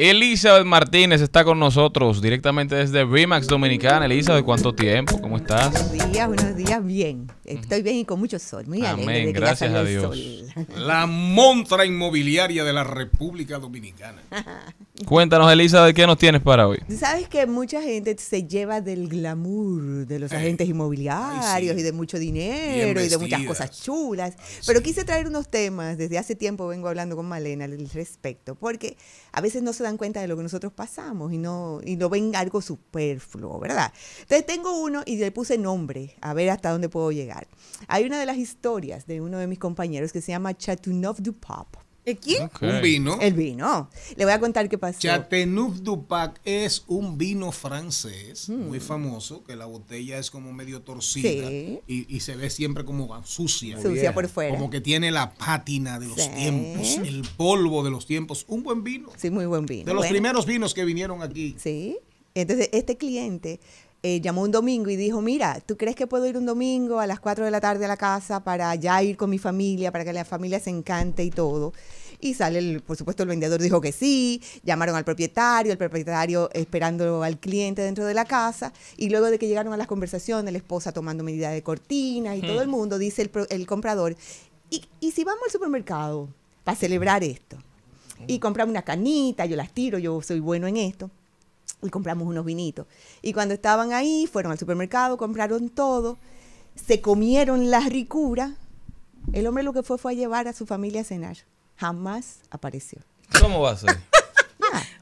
Elizabeth Martínez está con nosotros directamente desde Remax Dominicana. Elizabeth, ¿cuánto tiempo? ¿Cómo estás? Buenos días, buenos días, bien. Estoy bien y con mucho sol. Muy Amén, gracias a Dios. La montra inmobiliaria de la República Dominicana. Cuéntanos, Elizabeth, ¿qué nos tienes para hoy? Sabes que mucha gente se lleva del glamour de los agentes inmobiliarios y de mucho dinero y de muchas cosas chulas. Pero quise traer unos temas, desde hace tiempo vengo hablando con Malena al respecto, porque a veces no se cuenta de lo que nosotros pasamos y no, y no ven algo superfluo, ¿verdad? Entonces tengo uno y le puse nombre, a ver hasta dónde puedo llegar. Hay una de las historias de uno de mis compañeros que se llama Chatunov du Pop. ¿El quién? Un vino. El vino. Le voy a contar qué pasó. Chateauneuf du Pac es un vino francés mm. muy famoso, que la botella es como medio torcida y, se ve siempre como sucia. Sucia por fuera. Como que tiene la pátina de los tiempos, el polvo de los tiempos. Un buen vino. Sí, muy buen vino. De los primeros vinos que vinieron aquí. Sí. Entonces, este cliente eh, llamó un domingo y dijo, mira, ¿tú crees que puedo ir un domingo a las 4 de la tarde a la casa para ya ir con mi familia, para que la familia se encante y todo? Y sale, por supuesto, el vendedor dijo que sí, llamaron al propietario, el propietario esperando al cliente dentro de la casa, y luego de que llegaron a las conversaciones, la esposa tomando medidas de cortina y todo hmm. el mundo, dice el, comprador, ¿Y, si vamos al supermercado para celebrar esto? Y hmm. compramos una canita, yo las tiro, yo soy bueno en esto y compramos unos vinitos. Y cuando estaban ahí, fueron al supermercado, compraron todo, se comieron la ricura. El hombre lo que fue fue a llevar a su familia a cenar. Jamás apareció. ¿Cómo va a ser?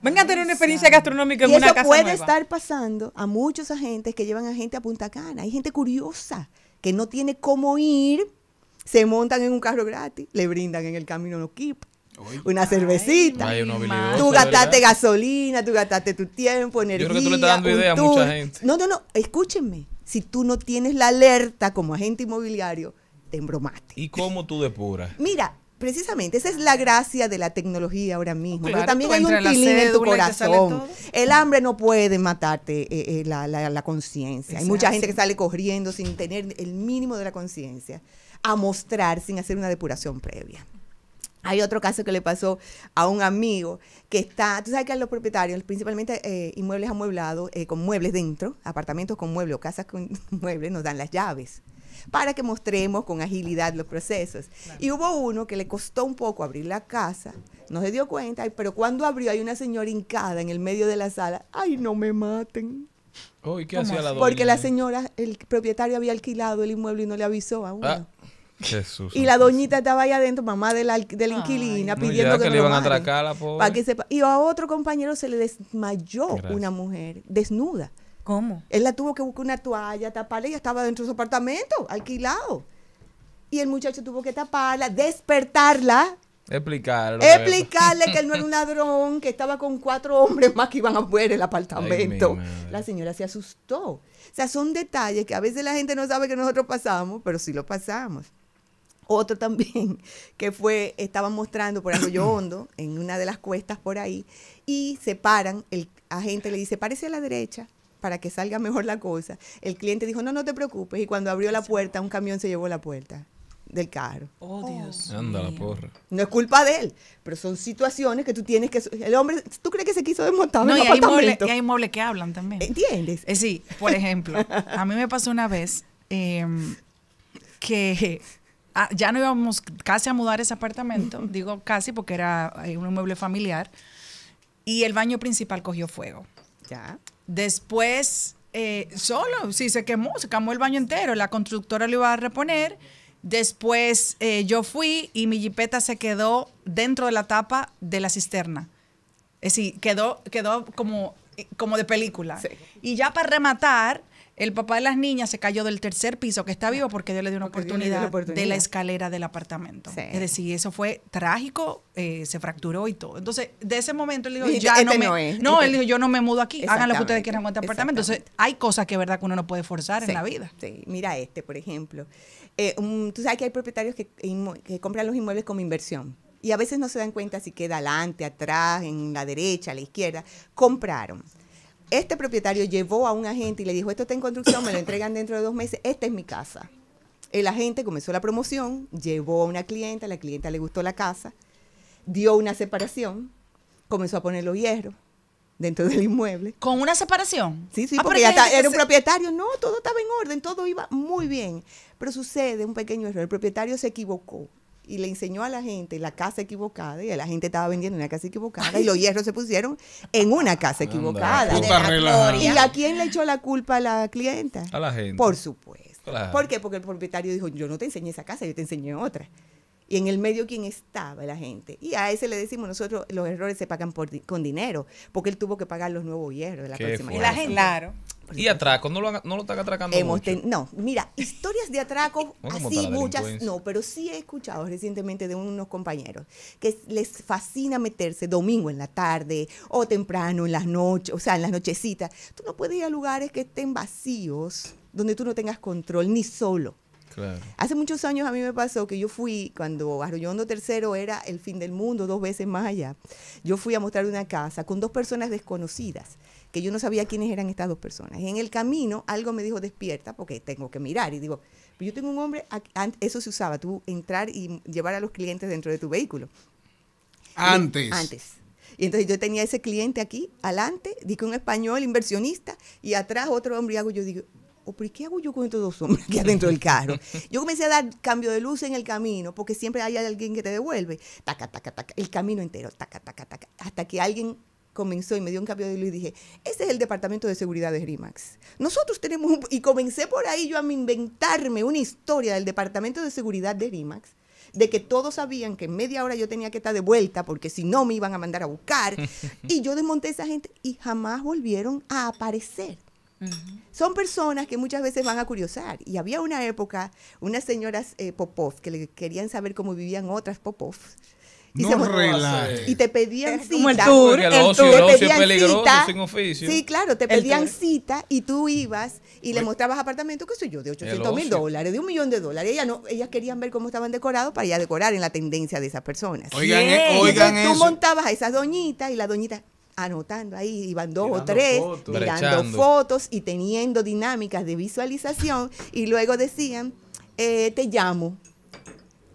Venga a tener una experiencia gastronómica en y una eso puede estar pasando a muchos agentes que llevan a gente a Punta Cana. Hay gente curiosa que no tiene cómo ir, se montan en un carro gratis, le brindan en el camino los kip una cervecita. tú gastaste gasolina, tú gastaste tu tiempo, energía. Yo creo que tú le estás dando idea a mucha gente. No, no, no. Escúchenme. Si tú no tienes la alerta como agente inmobiliario, te embromaste. ¿Y cómo tú depuras? Mira, Precisamente, esa es la gracia de la tecnología ahora mismo. Pero también hay un tilín en tu corazón. El hambre no puede matarte eh, eh, la, la conciencia. Hay mucha gente que sale corriendo sin tener el mínimo de la conciencia a mostrar sin hacer una depuración previa. Hay otro caso que le pasó a un amigo que está, tú sabes que a los propietarios, principalmente eh, inmuebles amueblados, eh, con muebles dentro, apartamentos con muebles o casas con muebles, nos dan las llaves para que mostremos con agilidad los procesos. Y hubo uno que le costó un poco abrir la casa, no se dio cuenta, pero cuando abrió hay una señora hincada en el medio de la sala, ay, no me maten. Oh, Porque la señora, el propietario había alquilado el inmueble y no le avisó a uno. Ah, y la doñita estaba ahí adentro, mamá de la, inquilina, pidiendo que, le a Para que sepa. Y a otro compañero se le desmayó una mujer desnuda. ¿Cómo? Él la tuvo que buscar una toalla, taparla, ella estaba dentro de su apartamento, alquilado. Y el muchacho tuvo que taparla, despertarla. Explicarle. Explicarle que él no era un ladrón, que estaba con cuatro hombres más que iban a ver el apartamento. la señora se asustó. O sea, son detalles que a veces la gente no sabe que nosotros pasamos, pero sí lo pasamos. Otro también que fue, estaban mostrando por Arroyo Hondo, en una de las cuestas por ahí, y se paran, el agente le dice, parece a la derecha para que salga mejor la cosa. El cliente dijo, no, no te preocupes, y cuando abrió la puerta, un camión se llevó la puerta del carro. Oh, oh Dios. Anda la porra. No es culpa de él, pero son situaciones que tú tienes que. El hombre, ¿tú crees que se quiso desmontar? No, y, Hay y hay muebles que hablan también. ¿Entiendes? Eh, sí, por ejemplo, a mí me pasó una vez em, que Ah, ya no íbamos casi a mudar ese apartamento, digo casi porque era eh, un mueble familiar, y el baño principal cogió fuego. Ya. Después, eh, solo, sí, se quemó, se quemó el baño entero, la constructora lo iba a reponer. Después eh, yo fui y mi jipeta se quedó dentro de la tapa de la cisterna. Es decir, quedó, quedó como, como de película. Y ya para rematar, el papá de las niñas se cayó del tercer piso, que está vivo porque Dios le dio una oportunidad, de la escalera del apartamento. Es decir, eso fue trágico, eh, se fracturó y todo. Entonces, de ese momento él dijo, este no, no, él dijo, yo no me mudo aquí, hagan lo que ustedes quieran con este apartamento. Entonces, hay cosas que verdad que uno no puede forzar en la vida. mira este, por ejemplo. Eh, tú sabes que hay propietarios que, que compran los inmuebles como inversión y a veces no se dan cuenta si queda adelante, atrás, en la derecha, a la izquierda. Compraron este propietario llevó a un agente y le dijo, esto está en construcción, me lo entregan dentro de dos meses, esta es mi casa. El agente comenzó la promoción, llevó a una clienta, la clienta le gustó la casa, dio una separación, comenzó a poner los hierros dentro del inmueble. ¿Con una separación? Sí, sí, ah, porque era un propietario. No, todo estaba en orden, todo iba muy bien. Pero sucede un pequeño error. El propietario se equivocó y le enseñó a la gente la casa equivocada y la gente estaba vendiendo en la casa equivocada y los hierros se pusieron en una casa equivocada. ¿Y a quién le echó la culpa a la clienta? A la gente. Por supuesto. ¿Por qué? Porque el propietario dijo, yo no te enseñé esa casa, yo te enseñé otra. Y en el medio, ¿quién estaba? La gente. Y a ese le decimos nosotros, los errores se pagan con dinero, porque él tuvo que pagar los nuevos hierros de la próxima. Y la gente, claro. Y atracos, no lo, no lo están atracando. no, mira, historias de atracos, así muchas, no, pero sí he escuchado recientemente de unos compañeros que les fascina meterse domingo en la tarde o temprano en las noches, o sea, en las nochecitas. Tú no puedes ir a lugares que estén vacíos, donde tú no tengas control ni solo. Hace muchos años a mí me pasó que yo fui, cuando Arroyondo Tercero era el fin del mundo, dos veces más allá, yo fui a mostrar una casa con dos personas desconocidas, que yo no sabía quiénes eran estas dos personas. Y en el camino algo me dijo, despierta, porque tengo que mirar. Y digo, yo tengo un hombre, eso se usaba, tú entrar y llevar a los clientes dentro de tu vehículo. Antes. antes. Y entonces yo tenía ese cliente aquí, adelante, dije un español inversionista, y atrás otro hombre, y hago, yo digo, Oh, o qué hago yo con estos dos hombres aquí adentro del carro? Yo comencé a dar cambio de luz en el camino, porque siempre hay alguien que te devuelve, taca, taca, taca, el camino entero, taca, taca, taca, hasta que alguien comenzó y me dio un cambio de luz y dije, ese es el departamento de seguridad de RIMAX. Nosotros tenemos, y comencé por ahí yo a inventarme una historia del departamento de seguridad de RIMAX, de que todos sabían que en media hora yo tenía que estar de vuelta porque si no me iban a mandar a buscar. y yo desmonté a esa gente y jamás volvieron a aparecer. Son personas que muchas veces van a curiosar. Y había una época, unas señoras eh, Popov que le querían saber cómo vivían otras Popov. Y, te pedían cita. Como el tour, te pedían cita. Sin Sí, claro, te pedían cita y tú ibas y le mostrabas apartamentos, que sé yo, de 800 mil dólares, de un millón de dólares. Ellas, querían ver cómo estaban decorados para ya decorar en la tendencia de esas personas. Oigan, eh, oigan eso. Tú montabas a esas doñitas y la doñita, anotando ahí, iban dos o tres, fotos. mirando fotos y teniendo dinámicas de visualización y luego decían, eh, te llamo.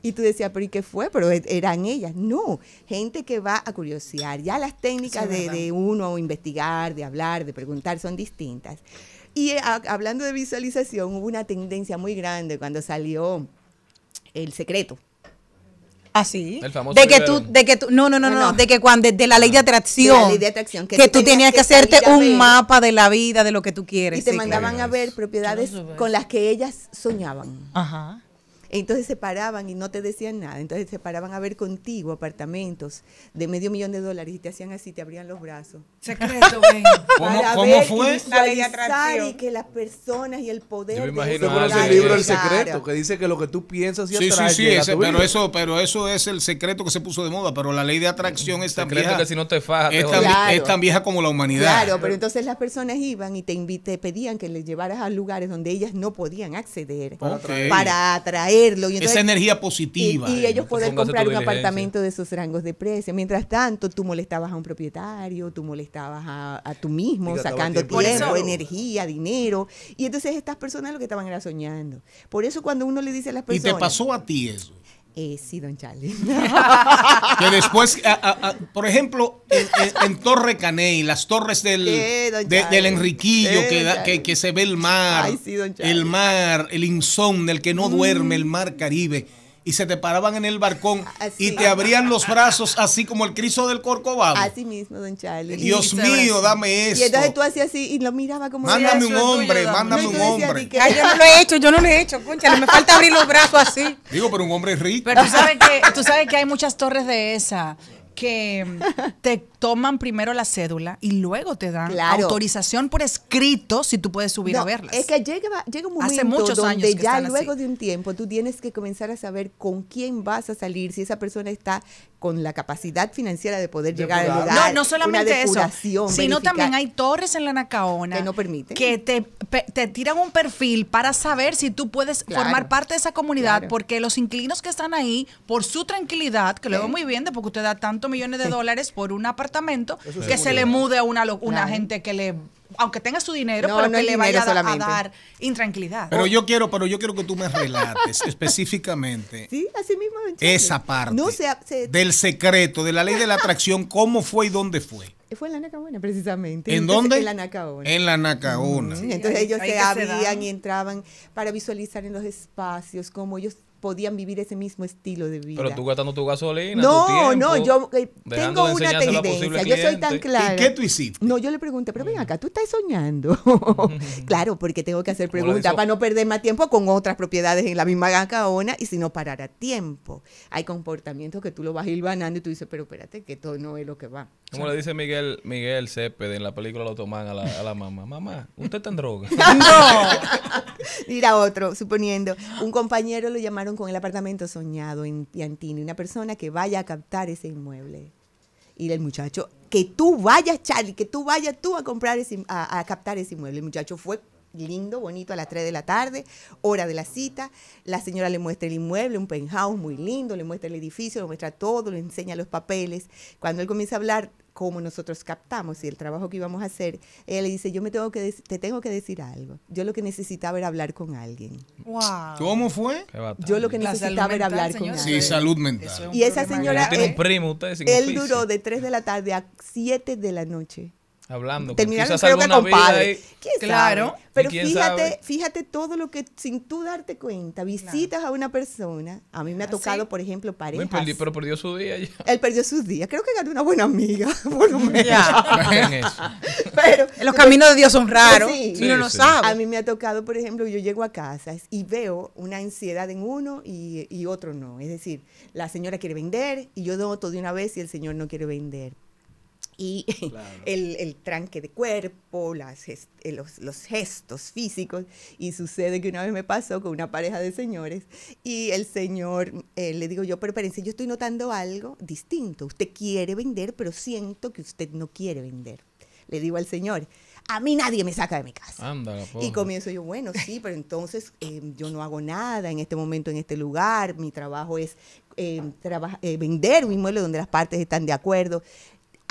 Y tú decías, pero ¿y qué fue? Pero e-, eran ellas. No, gente que va a curiosear. Ya las técnicas de, uno investigar, de hablar, de preguntar son distintas. Y eh, hablando de visualización, hubo una tendencia muy grande cuando salió El Secreto Así. ¿Ah, El de que tú, de que tú, no, no, no, no, de que cuando de la ley de ah. atracción, que, tú tenías que hacerte un mapa de la vida, de lo que tú quieres. Y te mandaban a ver propiedades con las que ellas soñaban. Ajá. Entonces se paraban y no te decían nada. Entonces se paraban a ver contigo apartamentos de medio millón de dólares y te hacían así, te abrían los brazos. Secreto, ven. ¿Cómo, ¿cómo fue? Y, que las personas y el poder. Yo me imagino de el libro El Secreto, que dice que lo que tú piensas y sí, Sí, sí, pero, eso, pero eso es el secreto que se puso de moda. Pero la ley de atracción es tan vieja. Que si no te es, tan, vieja como la humanidad. Claro, pero entonces las personas iban y te, te pedían que les llevaras a lugares donde ellas no podían acceder. Para atraer esa energía positiva. Y, eh, ellos poder comprar un apartamento de esos rangos de precio. Mientras tanto, tú molestabas a un propietario, tú molestabas a, a tú mismo, sacando tiempo energía, dinero. Y entonces estas personas lo que estaban era soñando. Por eso cuando uno le dice a las personas... ¿Y te pasó a ti eso? sí, Don Charlie. que después, por ejemplo, en, Torre Caney, las torres del, del Enriquillo, que, que, se ve el mar, el mar, el insomnio, el que no duerme, el mm. mar Caribe y se te paraban en el barcón y te abrían los brazos así como el Cristo del Corcovado. Así mismo, don Charlie. Dios mío, dame eso. Y entonces tú hacías así y lo miraba como... Mándame un hombre, mándame un hombre. yo no lo he hecho, yo no lo he hecho, no me falta abrir los brazos así. Digo, pero un hombre rico. Pero tú sabes que, tú sabes que hay muchas torres de esa que te toman primero la cédula y luego te dan autorización por escrito si tú puedes subir a verlas. Es que llega, llega un momento Hace muchos donde ya luego de un tiempo tú tienes que comenzar a saber con quién vas a salir, si esa persona está con la capacidad financiera de poder llegar a lugar. No, no solamente eso, sino también hay torres en la Nacaona que no permiten que te, te tiran un perfil para saber si tú puedes formar parte de esa comunidad porque los inquilinos que están ahí por su tranquilidad, que lo veo muy bien de porque usted da tanto millones de dólares por un apartamento que se, le mude a una, una gente que le aunque tenga su dinero, pero que le vaya a, dar intranquilidad. Pero yo quiero, pero yo quiero que tú me relates específicamente esa parte del secreto, de la ley de la atracción, cómo fue y dónde fue. Fue en la Nacaona, precisamente. ¿En dónde? En la Nacaona. En entonces ellos se abrían y entraban para visualizar en los espacios, cómo ellos podían vivir ese mismo estilo de vida. Pero tú gastando tu gasolina. No, no, yo eh, tengo una tendencia, yo soy tan clara. ¿Y qué tú hiciste? No, yo le pregunté, pero ven acá, tú estás soñando. claro, porque tengo que hacer preguntas para no perder más tiempo con otras propiedades en la misma gacaona y si no parar a tiempo. Hay comportamientos que tú lo vas ir ganando y tú dices, pero espérate, que esto no es lo que va. Como le dice Miguel, Miguel en la película Lo toman a la, mamá. Mamá, usted está en droga. no. Mira otro, suponiendo. Un compañero lo llamaron con el apartamento soñado en Piantini. Una persona que vaya a captar ese inmueble. Y el muchacho, que tú vayas, Charlie, que tú vayas tú a comprar ese, a captar ese inmueble. El muchacho fue lindo, bonito, a las 3 de la tarde, hora de la cita. La señora le muestra el inmueble, un penthouse muy lindo, le muestra el edificio, le muestra todo, le enseña los papeles. Cuando él comienza a hablar cómo nosotros captamos y el trabajo que íbamos a hacer, Él le dice, yo me tengo que te tengo que decir algo. Yo lo que necesitaba era hablar con alguien. ¿Cómo fue? Yo lo que necesitaba era hablar con alguien. Sí, salud mental. y esa señora... Eh, él duró de 3 de la tarde a 7 de la noche Hablando, creo que con claro. Pero fíjate, todo lo que sin tú darte cuenta, visitas a una persona. A mí me ha ah, tocado, por ejemplo, parejas. Perdí, pero perdió su día ya. Él perdió sus días. Creo que ganó una buena amiga, pero los caminos de Dios son pues raros. y uno no sabe. A mí me ha tocado, por ejemplo, yo llego a casa y veo una ansiedad en uno y, y otro no. Es decir, la señora quiere vender y yo doy todo de una vez y el señor no quiere vender y el, tranque de cuerpo, las, eh, los, gestos físicos. Y sucede que una vez me pasó con una pareja de señores y el señor, eh, le digo yo, pero espérense, yo estoy notando algo distinto. Usted quiere vender, pero siento que usted no quiere vender. Le digo al señor, a mí nadie me saca de mi casa. y comienzo yo, bueno, sí, pero entonces em, yo no hago nada en este momento, en este lugar, mi trabajo es em, eh, vender un inmueble donde las partes están de acuerdo.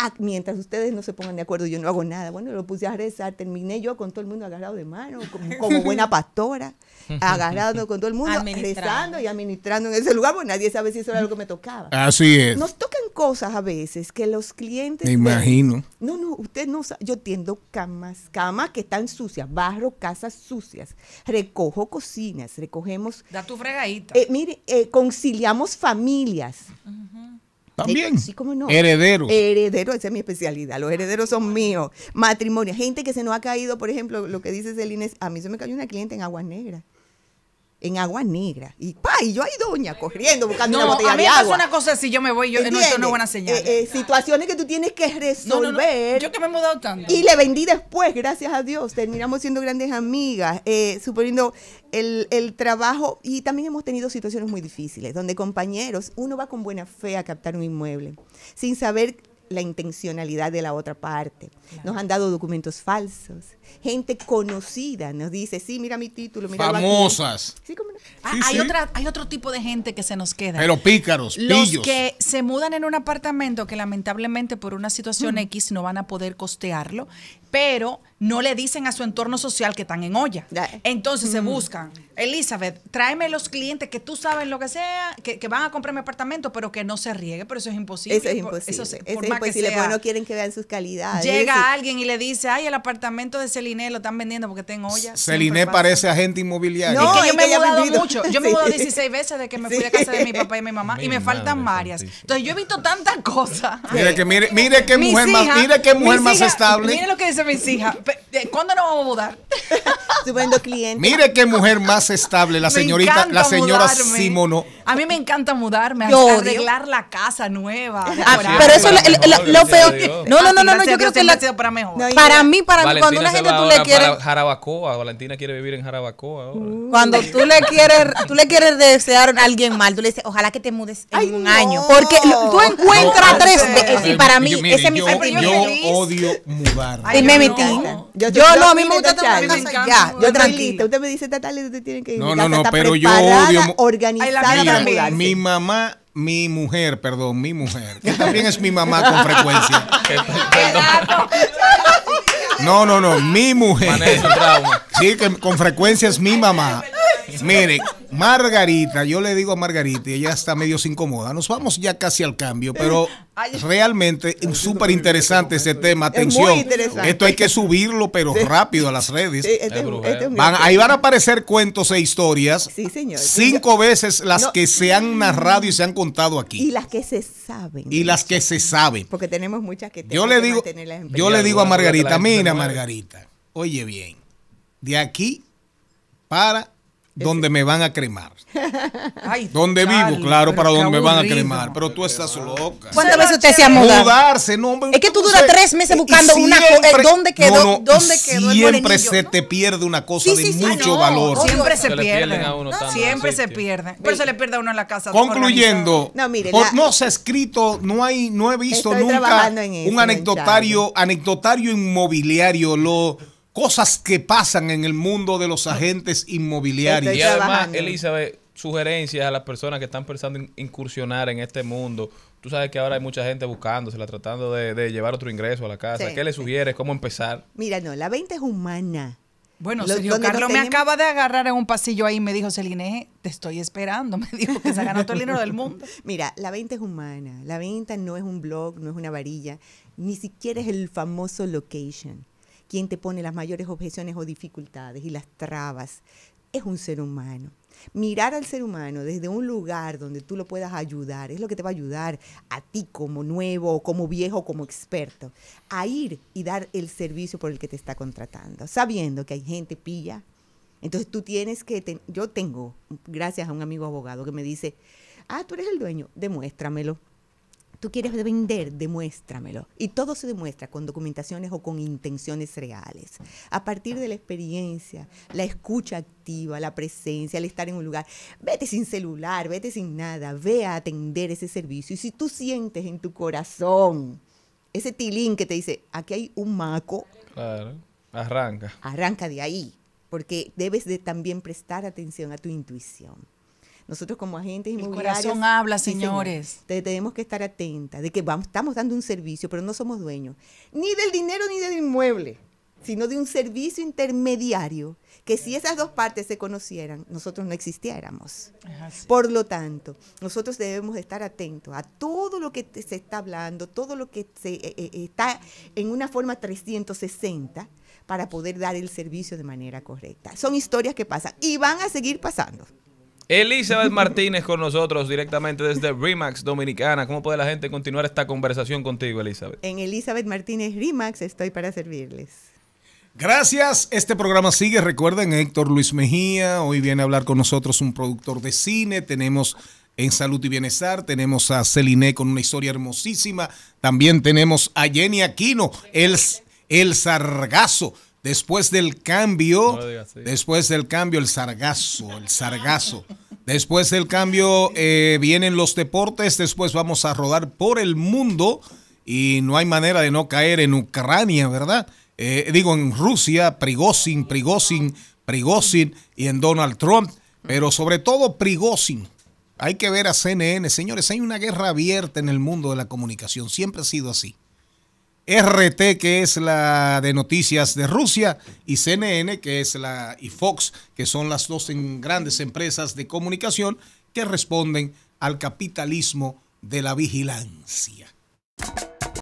Ah, mientras ustedes no se pongan de acuerdo, yo no hago nada. Bueno, lo puse a rezar, terminé yo con todo el mundo agarrado de mano, como, buena pastora, agarrando con todo el mundo, rezando y administrando en ese lugar, porque nadie sabe si eso era lo que me tocaba. Así es. Nos tocan cosas a veces que los clientes... Me imagino. no, no, usted no sabe. Yo tiendo camas, camas que están sucias, barro casas sucias, recojo cocinas, recogemos... Da tu fregadita. Eh, mire, eh, conciliamos familias. Ajá. También. Herederos. Herederos, esa es mi especialidad. Los herederos son míos. Matrimonio. Gente que se nos ha caído, por ejemplo, lo que dice Celine, a mí se me cayó una cliente en Aguas Negras en Agua Negra. Y pa, y yo ahí doña corriendo buscando no, una botella a mí de una cosa si yo me voy, yo no, buena señal. Eh, eh, situaciones que tú tienes que resolver. yo que me he mudado tanto. Y le vendí después, gracias a Dios, terminamos siendo grandes amigas, eh, suponiendo el, el trabajo y también hemos tenido situaciones muy difíciles, donde compañeros, uno va con buena fe a captar un inmueble, sin saber la intencionalidad de la otra parte. Nos han dado documentos falsos. Gente conocida nos dice, sí, mira mi título, mira Famosas. Ah, hay, Otra, hay otro tipo de gente que se nos queda. Pero pícaros, Los que se mudan en un apartamento que lamentablemente por una situación mm. X no van a poder costearlo, pero no le dicen a su entorno social que están en olla. Entonces se mm. buscan, Elizabeth, tráeme los clientes que tú sabes lo que sea, que, van a comprar mi apartamento, pero que no se riegue, pero eso es imposible. Eso es imposible. Eso, por es no quieren que vean sus calidades. Llega alguien y le dice, ay, el apartamento de Celine lo están vendiendo porque en olla. Celine parece agente inmobiliario. No, yo me he mudado mucho. Yo me he mudado 16 veces de que me fui a casa de mi papá y mi mamá y me faltan varias. Entonces yo he visto tantas cosas. Mire que mire, mire qué mujer más, mire qué mujer más estable. Mire lo que dice mis hijas ¿Cuándo nos vamos a mudar? clientes. Mire qué mujer más estable, la señorita, la señora Simono. A mí me encanta mudarme, Yo arreglar la casa nueva. Ah, pero eso lo, lo, peor. que, No, no, ah, no, no, yo creo que la, para mejor. para mí, para Valentina cuando una gente tú le quieres Jarabacoa, Valentina quiere vivir en Jarabacoa Cuando tú le quieres tú le quieres desear a alguien mal, tú le dices, "Ojalá que te mudes en un año", porque tú encuentras tres veces para mí ese es mi yo, odio mudar. Dime mi tinta yo, yo, no, a mí me gusta ya. Yo tranquila. Usted me dice tal y usted tiene que ir. No, no, no, pero yo odio. Organizada Mi mamá mi mujer, perdón, mi mujer, que también es mi mamá con frecuencia. no, no, no, mi mujer. Sí, que con frecuencia es mi mamá. Mire, Margarita, yo le digo a Margarita, ella está medio se incomoda. Nos vamos ya casi al cambio, pero realmente súper interesante este tema. Atención, esto hay que subirlo, pero rápido a las redes. Este este ahí van a aparecer cuentos e historias. Sí, señor. Cinco veces las que se han narrado y se han contado aquí. Y las que se saben. Y las que se saben. Porque tenemos muchas que yo le digo, Yo le digo a Margarita, mira Margarita, oye bien, de aquí para donde me van a cremar. Ay, donde vivo, claro, para donde me van a cremar. Pero tú estás loca. ¿Cuántas veces usted se ha mudado? Mudarse, no, hombre, es que tú duras tres meses buscando una cosa. Eh, ¿Dónde quedó? Siempre se te pierde una cosa de mucho valor. Siempre se, pierde. Siempre se pierde. Pero se le pierde a uno en la casa. Concluyendo, no, mire, no se ha escrito, no hay, no he visto nunca un anecdotario, anecdotario inmobiliario. Lo cosas que pasan en el mundo de los ah. agentes inmobiliarios. Y además, Elizabeth, sugerencias a las personas que están pensando en incursionar en este mundo. Tú sabes que ahora hay mucha gente buscándosela, tratando de, llevar otro ingreso a la casa. ¿Qué le sugieres? ¿Cómo empezar? Mira, no, la venta es humana. Bueno, Sergio Carlos me acaba de agarrar en un pasillo ahí y me dijo, Celine, te estoy esperando. Me dijo que se ha ganado todo el dinero del mundo. Mira, la venta es humana. La venta no es un blog, no es una varilla. Ni siquiera es el famoso location quien te pone las mayores objeciones o dificultades y las trabas. Es un ser humano. Mirar al ser humano desde un lugar donde tú lo puedas ayudar es lo que te va a ayudar a ti como nuevo, como viejo, como experto, a ir y dar el servicio por el que te está contratando, sabiendo que hay gente pilla. Entonces tú tienes que, yo tengo, gracias a un amigo abogado que me dice, ah, tú eres el dueño, demuéstramelo. Tú quieres vender, demuéstramelo. Y todo se demuestra con documentaciones o con intenciones reales. A partir de la experiencia, la escucha activa, la presencia, el estar en un lugar. Vete sin celular, vete sin nada, ve a atender ese servicio. Y si tú sientes en tu corazón ese tilín que te dice, aquí hay un maco. arranca. Arranca de ahí, porque debes de también prestar atención a tu intuición. Nosotros como agentes inmobiliarios... El corazón habla, señores. tenemos que estar atentos, de que estamos dando un servicio, pero no somos dueños ni del dinero ni del inmueble, sino de un servicio intermediario que si esas dos partes se conocieran, nosotros no existiéramos. Por lo tanto, nosotros debemos estar atentos a todo lo que se está hablando, todo lo que se, eh, eh, está en una forma 360 para poder dar el servicio de manera correcta. Son historias que pasan y van a seguir pasando. Elizabeth Martínez con nosotros directamente desde Remax Dominicana. ¿Cómo puede la gente continuar esta conversación contigo, Elizabeth? En Elizabeth Martínez Remax estoy para servirles. Gracias, este programa sigue. Recuerden, Héctor Luis Mejía, hoy viene a hablar con nosotros un productor de cine. Tenemos en Salud y Bienestar, tenemos a Celine con una historia hermosísima. También tenemos a Jenny Aquino, el, el sargazo. Después del cambio, después del cambio, el sargazo, el sargazo. Después del cambio eh, vienen los deportes, después vamos a rodar por el mundo y no hay manera de no caer en Ucrania, ¿verdad? Eh, digo, en Rusia, Prigozhin, Prigozhin, Prigozhin y en Donald Trump, pero sobre todo Prigozhin. Hay que ver a CNN. Señores, hay una guerra abierta en el mundo de la comunicación, siempre ha sido así. RT, que es la de noticias de Rusia, y CNN, que es la y Fox, que son las dos grandes empresas de comunicación que responden al capitalismo de la vigilancia.